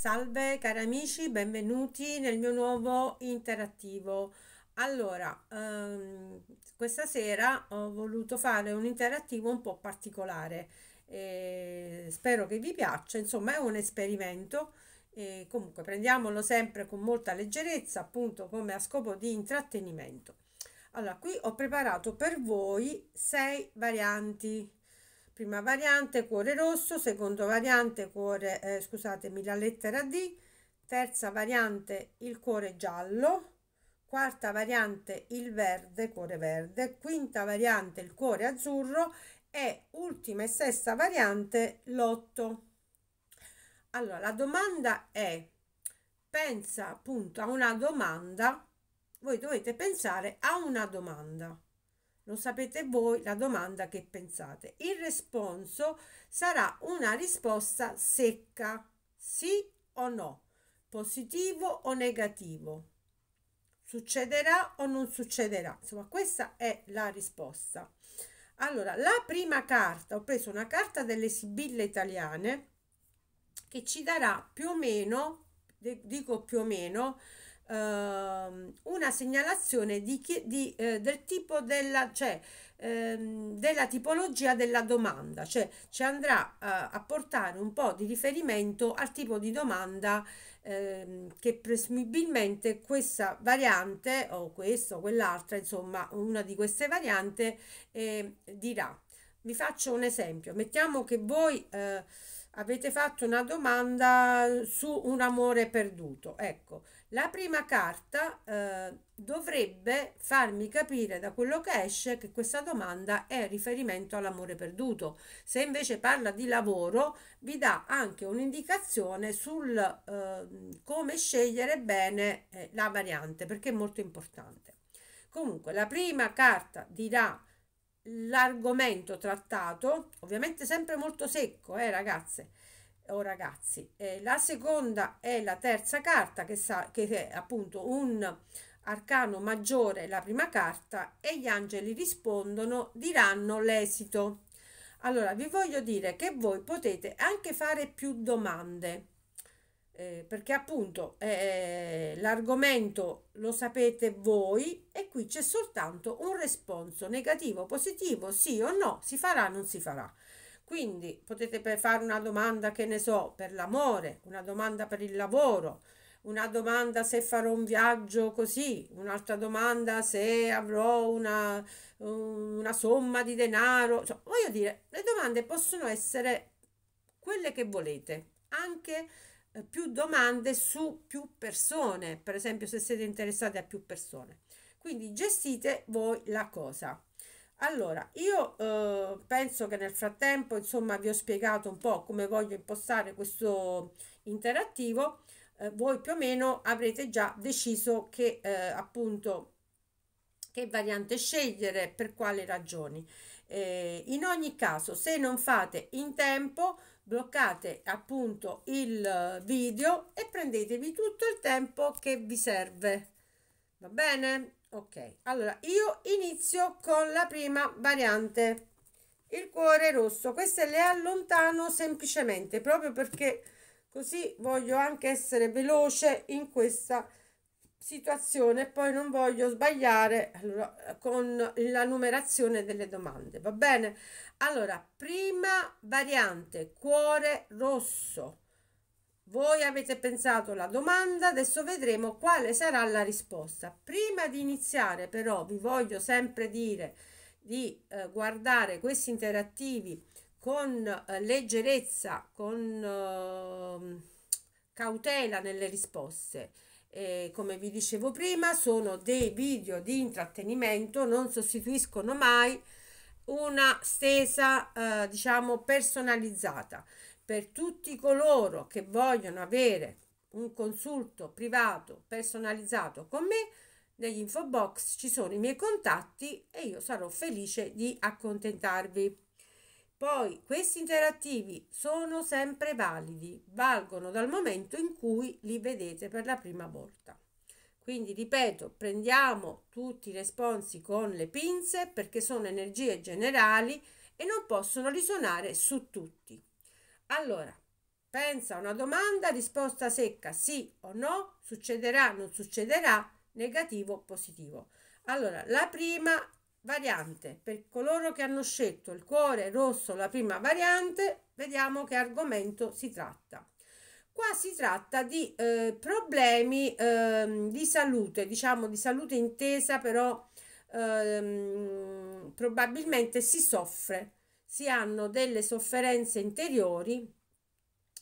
Salve cari amici, benvenuti nel mio nuovo interattivo. Allora, ehm, questa sera ho voluto fare un interattivo un po' particolare. Eh, spero che vi piaccia, insomma è un esperimento. Eh, comunque prendiamolo sempre con molta leggerezza, appunto come a scopo di intrattenimento. Allora, qui ho preparato per voi sei varianti prima variante cuore rosso, secondo variante cuore, eh, scusatemi, la lettera D, terza variante il cuore giallo, quarta variante il verde, cuore verde, quinta variante il cuore azzurro e ultima e sesta variante l'otto. Allora, la domanda è, pensa appunto a una domanda, voi dovete pensare a una domanda. Lo sapete voi la domanda che pensate. Il responso sarà una risposta secca, sì o no, positivo o negativo. Succederà o non succederà? Insomma, questa è la risposta. Allora, la prima carta, ho preso una carta delle Sibille italiane che ci darà più o meno, dico più o meno, eh, una segnalazione di, di, eh, del tipo della, cioè, ehm, della tipologia della domanda, cioè ci andrà a portare un po' di riferimento al tipo di domanda ehm, che presumibilmente questa variante o questa o quell'altra, insomma una di queste varianti eh, dirà. Vi faccio un esempio, mettiamo che voi eh, avete fatto una domanda su un amore perduto, ecco, la prima carta eh, dovrebbe farmi capire da quello che esce che questa domanda è riferimento all'amore perduto. Se invece parla di lavoro, vi dà anche un'indicazione sul eh, come scegliere bene eh, la variante, perché è molto importante. Comunque, la prima carta dirà l'argomento trattato, ovviamente sempre molto secco, eh ragazze, Oh, ragazzi, eh, la seconda è la terza carta che, sa, che è appunto un arcano maggiore, la prima carta, e gli angeli rispondono, diranno l'esito. Allora, vi voglio dire che voi potete anche fare più domande, eh, perché appunto eh, l'argomento lo sapete voi e qui c'è soltanto un risponso negativo, positivo, sì o no, si farà, non si farà. Quindi potete fare una domanda, che ne so, per l'amore, una domanda per il lavoro, una domanda se farò un viaggio così, un'altra domanda se avrò una, una somma di denaro. Cioè, voglio dire, le domande possono essere quelle che volete, anche eh, più domande su più persone, per esempio se siete interessati a più persone. Quindi gestite voi la cosa. Allora, io eh, penso che nel frattempo, insomma, vi ho spiegato un po' come voglio impostare questo interattivo. Eh, voi più o meno avrete già deciso che eh, appunto che variante scegliere per quali ragioni. Eh, in ogni caso, se non fate in tempo, bloccate appunto il video e prendetevi tutto il tempo che vi serve. Va bene? ok allora io inizio con la prima variante il cuore rosso queste le allontano semplicemente proprio perché così voglio anche essere veloce in questa situazione poi non voglio sbagliare allora, con la numerazione delle domande va bene allora prima variante cuore rosso voi avete pensato la domanda, adesso vedremo quale sarà la risposta. Prima di iniziare però vi voglio sempre dire di eh, guardare questi interattivi con eh, leggerezza, con eh, cautela nelle risposte. E come vi dicevo prima, sono dei video di intrattenimento, non sostituiscono mai una stesa, eh, diciamo, personalizzata per tutti coloro che vogliono avere un consulto privato personalizzato con me, negli info box ci sono i miei contatti e io sarò felice di accontentarvi. Poi questi interattivi sono sempre validi, valgono dal momento in cui li vedete per la prima volta. Quindi ripeto, prendiamo tutti i responsi con le pinze perché sono energie generali e non possono risuonare su tutti. Allora, pensa a una domanda, risposta secca, sì o no, succederà, non succederà, negativo o positivo. Allora, la prima variante, per coloro che hanno scelto il cuore rosso, la prima variante, vediamo che argomento si tratta. Qua si tratta di eh, problemi eh, di salute, diciamo di salute intesa però eh, probabilmente si soffre si hanno delle sofferenze interiori,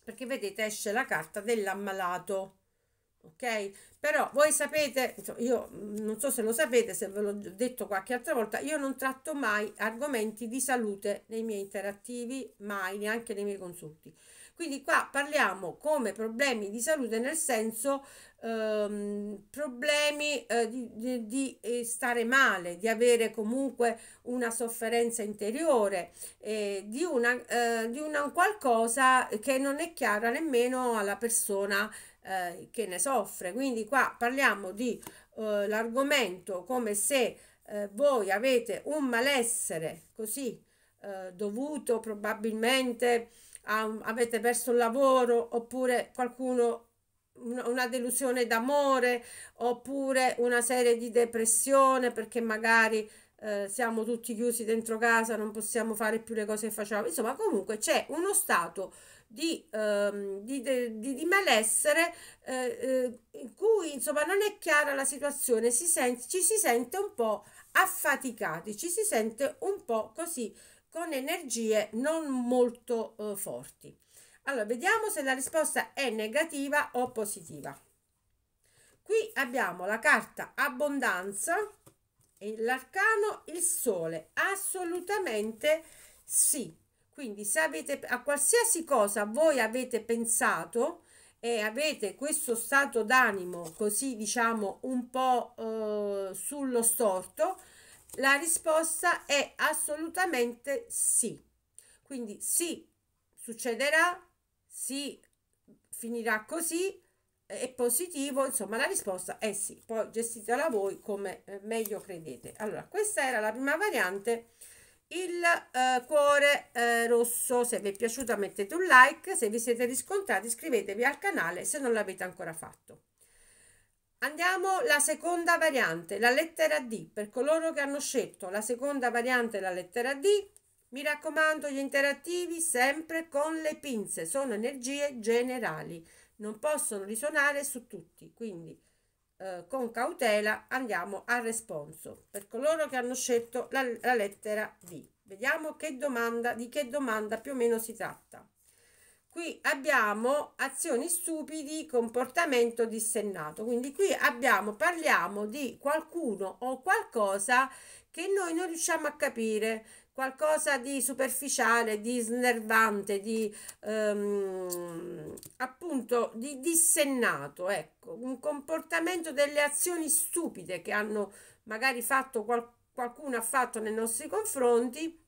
perché vedete esce la carta dell'ammalato, ok? Però voi sapete, io non so se lo sapete, se ve l'ho detto qualche altra volta, io non tratto mai argomenti di salute nei miei interattivi, mai, neanche nei miei consulti. Quindi qua parliamo come problemi di salute nel senso ehm, problemi eh, di, di, di, eh, stare male, di avere comunque una sofferenza interiore, eh, di, una, eh, di una qualcosa che non è chiara nemmeno alla persona eh, che ne soffre. Quindi qua parliamo di eh, l'argomento come se voi avete un malessere così dovuto probabilmente avete perso il lavoro oppure qualcuno una delusione d'amore oppure una serie di depressione perché magari eh, siamo tutti chiusi dentro casa, non possiamo fare più le cose che facciamo. Insomma, comunque c'è uno stato di, ehm, di, di, di malessere eh, eh, in cui insomma non è chiara la situazione, si sente, ci si sente un po' affaticati, ci si sente un po' così con energie non molto eh, forti. Allora, vediamo se la risposta è negativa o positiva. Qui abbiamo la carta abbondanza e l'arcano il sole. Assolutamente sì. Quindi se avete a qualsiasi cosa voi avete pensato e avete questo stato d'animo così diciamo un po' eh, sullo storto, la risposta è assolutamente sì. Quindi sì, succederà, sì, finirà così, è positivo, insomma la risposta è sì, poi gestitela voi come eh, meglio credete. Allora, questa era la prima variante, il eh, cuore eh, rosso, se vi è piaciuta mettete un like, se vi siete riscontrati iscrivetevi al canale se non l'avete ancora fatto. Andiamo alla seconda variante, la lettera D. Per coloro che hanno scelto la seconda variante, la lettera D, mi raccomando gli interattivi sempre con le pinze, sono energie generali, non possono risuonare su tutti, quindi eh, con cautela andiamo al responso per coloro che hanno scelto la, la lettera D. Vediamo che domanda, di che domanda più o meno si tratta qui abbiamo azioni stupidi, comportamento dissennato. Quindi qui abbiamo, parliamo di qualcuno o qualcosa che noi non riusciamo a capire, qualcosa di superficiale, di snervante, di ehm, appunto di dissennato, ecco, un comportamento delle azioni stupide che hanno magari fatto qual qualcuno ha fatto nei nostri confronti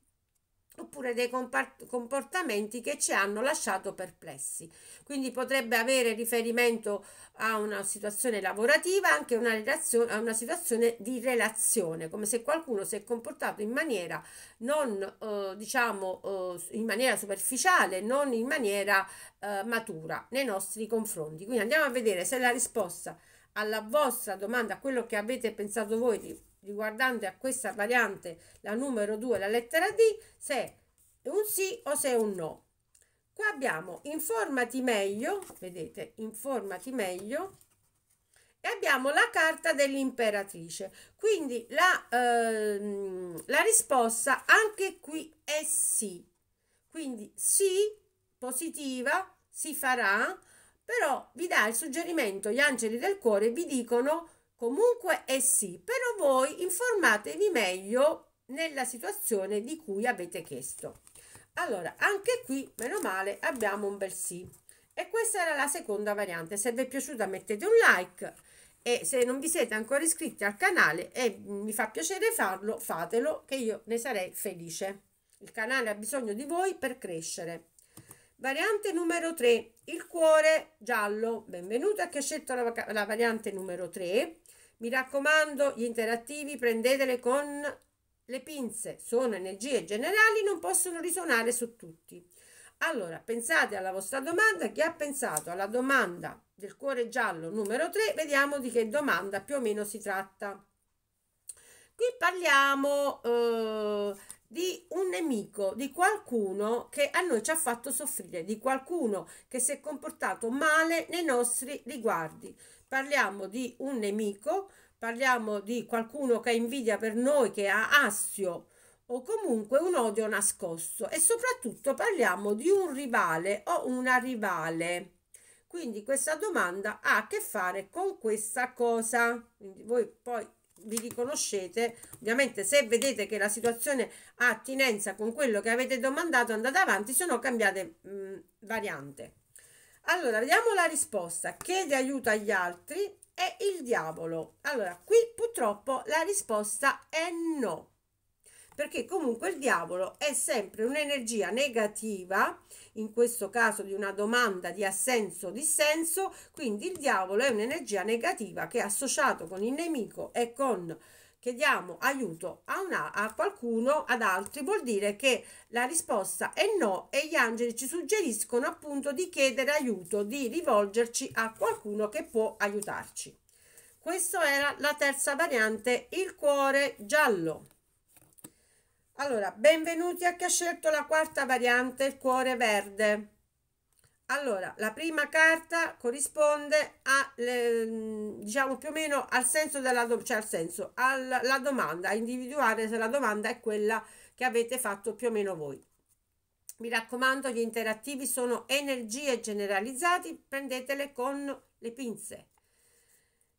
oppure dei comportamenti che ci hanno lasciato perplessi. Quindi potrebbe avere riferimento a una situazione lavorativa, anche una a una situazione di relazione, come se qualcuno si è comportato in maniera non, eh, diciamo, eh, in maniera superficiale, non in maniera eh, matura nei nostri confronti. Quindi andiamo a vedere se la risposta alla vostra domanda, a quello che avete pensato voi di riguardante a questa variante, la numero 2, la lettera D, se è un sì o se è un no. Qua abbiamo informati meglio, vedete, informati meglio, e abbiamo la carta dell'imperatrice. Quindi la, ehm, la risposta anche qui è sì. Quindi sì, positiva, si farà, però vi dà il suggerimento, gli angeli del cuore vi dicono Comunque è eh sì, però voi informatevi meglio nella situazione di cui avete chiesto. Allora, anche qui, meno male, abbiamo un bel sì. E questa era la seconda variante. Se vi è piaciuta mettete un like e se non vi siete ancora iscritti al canale e mi fa piacere farlo, fatelo che io ne sarei felice. Il canale ha bisogno di voi per crescere. Variante numero 3, il cuore giallo. Benvenuto a chi ha scelto la, la variante numero 3. Mi raccomando, gli interattivi prendetele con le pinze, sono energie generali, non possono risuonare su tutti. Allora, pensate alla vostra domanda, chi ha pensato alla domanda del cuore giallo numero 3, vediamo di che domanda più o meno si tratta. Qui parliamo eh, di un nemico, di qualcuno che a noi ci ha fatto soffrire, di qualcuno che si è comportato male nei nostri riguardi parliamo di un nemico, parliamo di qualcuno che ha invidia per noi, che ha assio o comunque un odio nascosto e soprattutto parliamo di un rivale o una rivale. Quindi questa domanda ha a che fare con questa cosa. Quindi voi poi vi riconoscete, ovviamente se vedete che la situazione ha attinenza con quello che avete domandato andate avanti, se no cambiate mh, mm, variante. Allora, vediamo la risposta. Chiede aiuto agli altri è il diavolo. Allora, qui purtroppo la risposta è no. Perché comunque il diavolo è sempre un'energia negativa, in questo caso di una domanda di assenso o dissenso, quindi il diavolo è un'energia negativa che associato con il nemico e con chiediamo aiuto a, una, a qualcuno, ad altri, vuol dire che la risposta è no e gli angeli ci suggeriscono appunto di chiedere aiuto, di rivolgerci a qualcuno che può aiutarci. Questa era la terza variante, il cuore giallo. Allora, benvenuti a chi ha scelto la quarta variante, il cuore verde. Allora, la prima carta corrisponde a, eh, diciamo più o meno al senso della cioè al senso, alla domanda, a individuare se la domanda è quella che avete fatto più o meno voi. Mi raccomando, gli interattivi sono energie generalizzati, prendetele con le pinze.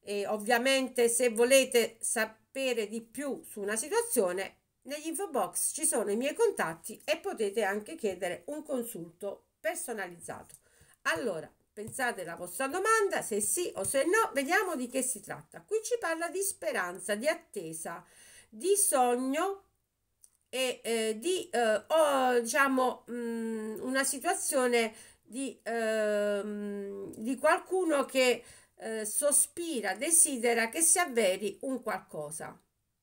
E ovviamente se volete sapere di più su una situazione, negli info box ci sono i miei contatti e potete anche chiedere un consulto personalizzato. Allora, pensate alla vostra domanda, se sì o se no, vediamo di che si tratta. Qui ci parla di speranza, di attesa, di sogno e eh, di eh, o, diciamo mh, mm, una situazione di, eh, di qualcuno che eh, sospira, desidera che si avveri un qualcosa.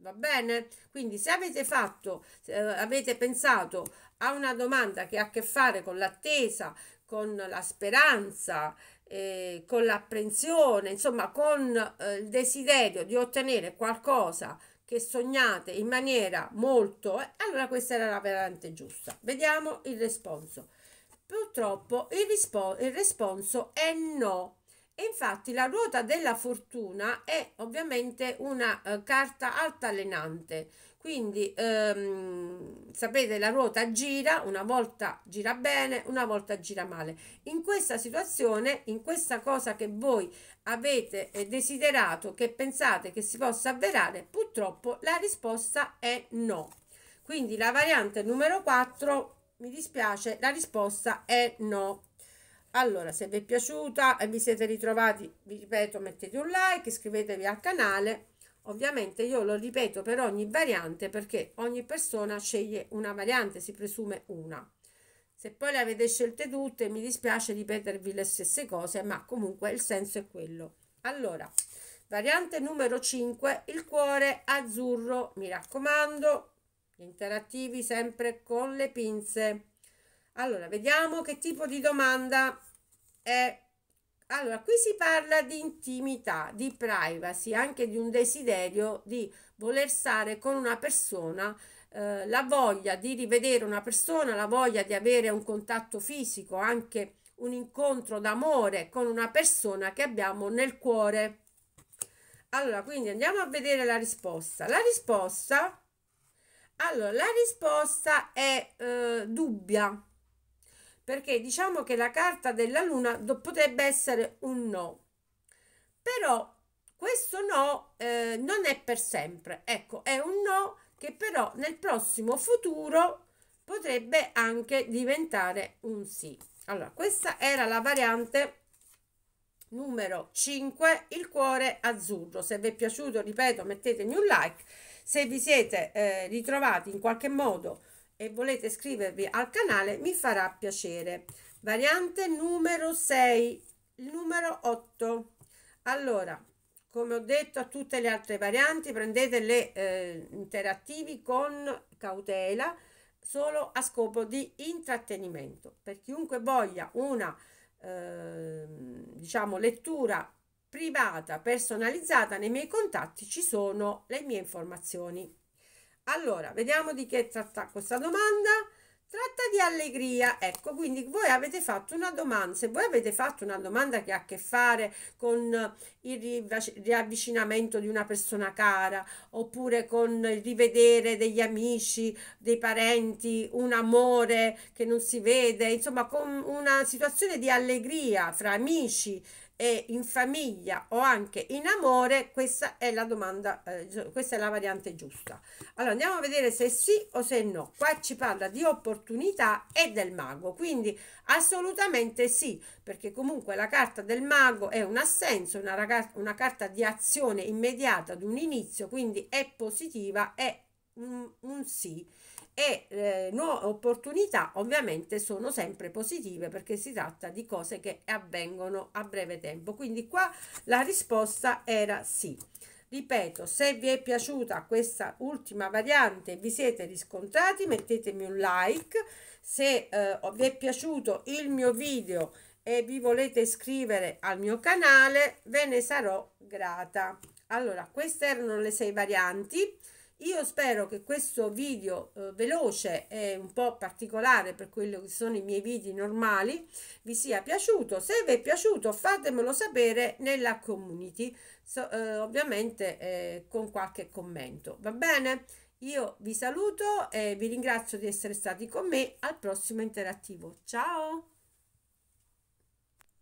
Va bene? Quindi se avete fatto, eh, avete pensato a una domanda che ha a che fare con l'attesa, con la speranza, eh, con l'apprensione, insomma con eh, il desiderio di ottenere qualcosa che sognate in maniera molto, eh, allora questa era la veramente giusta. Vediamo il risponso. Purtroppo il, rispo- il risponso è no infatti la ruota della fortuna è ovviamente una eh, carta altalenante, quindi ehm, sapete la ruota gira, una volta gira bene, una volta gira male. In questa situazione, in questa cosa che voi avete eh, desiderato, che pensate che si possa avverare, purtroppo la risposta è no. Quindi la variante numero 4, mi dispiace, la risposta è no. Allora, se vi è piaciuta e vi siete ritrovati, vi ripeto, mettete un like, iscrivetevi al canale. Ovviamente io lo ripeto per ogni variante perché ogni persona sceglie una variante, si presume una. Se poi le avete scelte tutte, mi dispiace ripetervi le stesse cose, ma comunque il senso è quello. Allora, variante numero 5, il cuore azzurro. Mi raccomando, interattivi sempre con le pinze. Allora, vediamo che tipo di domanda è. Allora, qui si parla di intimità, di privacy, anche di un desiderio di voler stare con una persona, eh, la voglia di rivedere una persona, la voglia di avere un contatto fisico, anche un incontro d'amore con una persona che abbiamo nel cuore. Allora, quindi andiamo a vedere la risposta. La risposta, allora, la risposta è eh, dubbia perché diciamo che la carta della luna potrebbe essere un no però questo no eh, non è per sempre ecco è un no che però nel prossimo futuro potrebbe anche diventare un sì allora questa era la variante numero 5 il cuore azzurro se vi è piaciuto ripeto mettetemi un like se vi siete eh, ritrovati in qualche modo e volete iscrivervi al canale mi farà piacere. Variante numero 6, il numero 8. Allora, come ho detto a tutte le altre varianti, prendete le eh, interattivi con cautela, solo a scopo di intrattenimento. Per chiunque voglia una eh, diciamo, lettura privata, personalizzata, nei miei contatti ci sono le mie informazioni. Allora, vediamo di che tratta questa domanda. Tratta di allegria, ecco, quindi voi avete fatto una domanda, se voi avete fatto una domanda che ha a che fare con il riavvicinamento di una persona cara, oppure con il rivedere degli amici, dei parenti, un amore che non si vede, insomma, con una situazione di allegria fra amici, e in famiglia o anche in amore, questa è la domanda, eh, questa è la variante giusta. Allora andiamo a vedere se sì o se no. Qua ci parla di opportunità e del mago, quindi assolutamente sì, perché comunque la carta del mago è un assenso, una, raga- una carta di azione immediata, ad un inizio, quindi è positiva, è un, un sì e eh, nuove opportunità ovviamente sono sempre positive perché si tratta di cose che avvengono a breve tempo. Quindi qua la risposta era sì. Ripeto, se vi è piaciuta questa ultima variante vi siete riscontrati, mettetemi un like. Se eh, vi è piaciuto il mio video e vi volete iscrivere al mio canale, ve ne sarò grata. Allora, queste erano le sei varianti. Io spero che questo video eh, veloce e un po' particolare per quello che sono i miei video normali vi sia piaciuto. Se vi è piaciuto fatemelo sapere nella community, so, eh, ovviamente eh, con qualche commento. Va bene? Io vi saluto e vi ringrazio di essere stati con me al prossimo interattivo. Ciao!